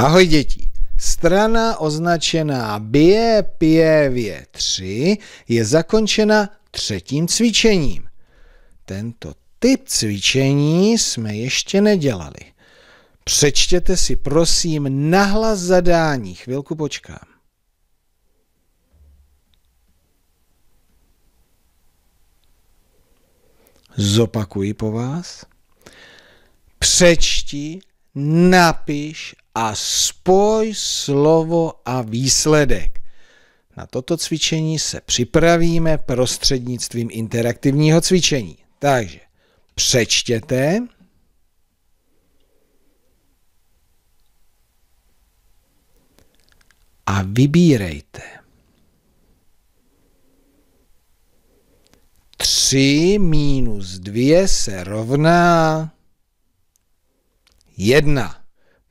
Ahoj děti. Strana označená bie pěvě 3 je zakončena třetím cvičením. Tento typ cvičení jsme ještě nedělali. Přečtěte si prosím nahlas zadání. Chvilku počkám. Zopakuji po vás. Přečti, napiš a spoj slovo a výsledek. Na toto cvičení se připravíme prostřednictvím interaktivního cvičení. Takže přečtěte. A vybírejte. Tři minus dvě se rovná jedna.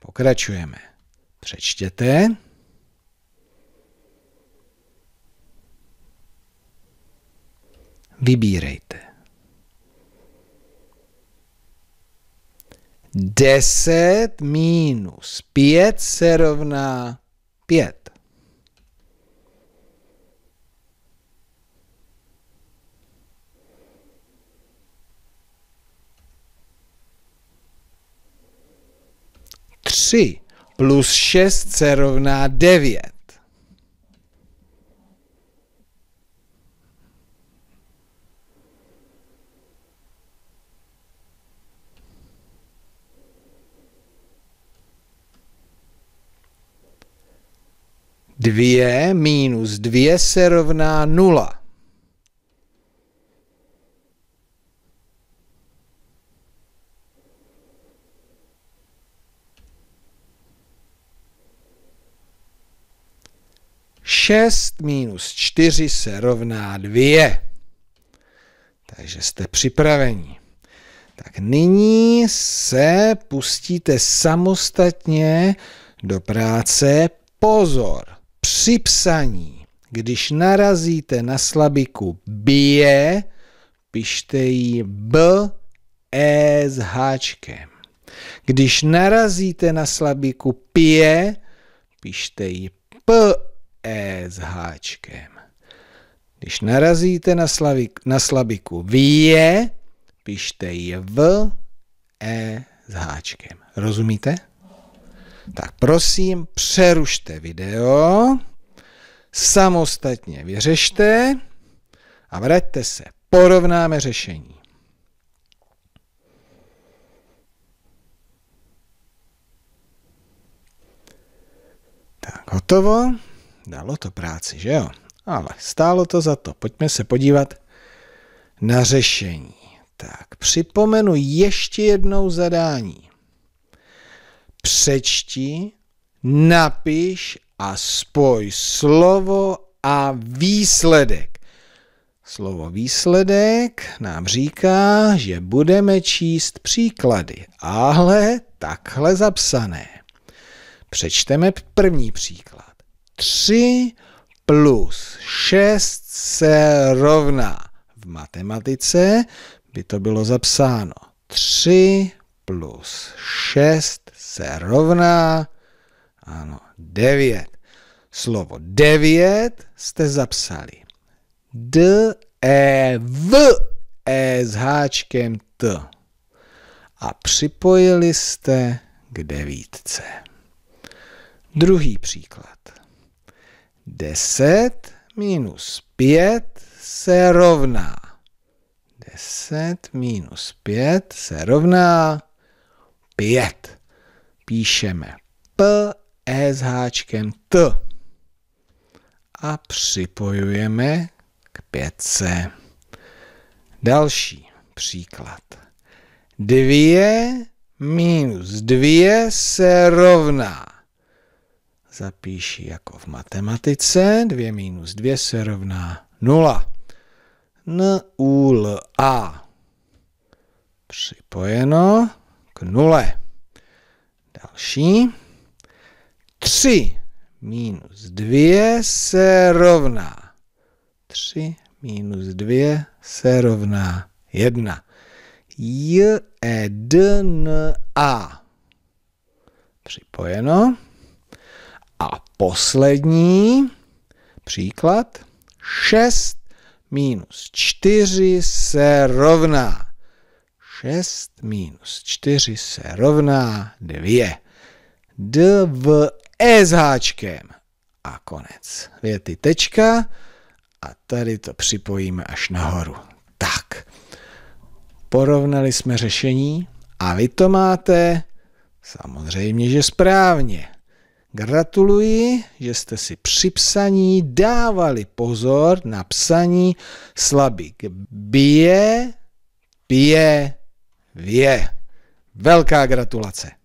Pokračujeme. Přečtěte. Vybírejte. Deset minus pět se rovná pět. 3 plus 6 se rovná 9. Dvě minus dvě se rovná nula. 6 minus 4 se rovná 2. Takže jste připraveni. Tak nyní se pustíte samostatně do práce. Pozor, při psaní, když narazíte na slabiku bije, pište ji b, e s háčkem. Když narazíte na slabiku pije, pište ji p, E s háčkem. Když narazíte na, slavik, na slabiku vě, pište je v E s háčkem. Rozumíte? Tak prosím, přerušte video, samostatně vyřešte a vraťte se. Porovnáme řešení. Tak, hotovo. Dalo to práci, že jo? Ale stálo to za to. Pojďme se podívat na řešení. Tak, připomenu ještě jednou zadání. Přečti, napiš a spoj slovo a výsledek. Slovo výsledek nám říká, že budeme číst příklady, ale takhle zapsané. Přečteme první příklad. 3 plus 6 se rovná v matematice, by to bylo zapsáno 3 plus 6 se rovná ano, 9. Slovo 9 jste zapsali. D, E, V, E s háčkem T. A připojili jste k devítce. Druhý příklad. 10 minus 5 se rovná. 10 minus 5 se rovná 5. Píšeme P, E s háčkem T. A připojujeme k 5. Další příklad. 2 minus 2 se rovná zapíši jako v matematice. 2 minus 2 se rovná 0. N, U, L, A. Připojeno k nule. Další. 3 minus 2 se rovná 3 minus 2 se rovná 1. J, E, D, N, A. Připojeno poslední příklad. 6 minus 4 se rovná. 6 minus 4 se rovná 2. D v E s háčkem. A konec. Věty tečka. A tady to připojíme až nahoru. Tak. Porovnali jsme řešení a vy to máte samozřejmě, že správně. Gratuluji, že jste si při psaní dávali pozor na psaní slabik. Bije, pije, vě. Velká gratulace.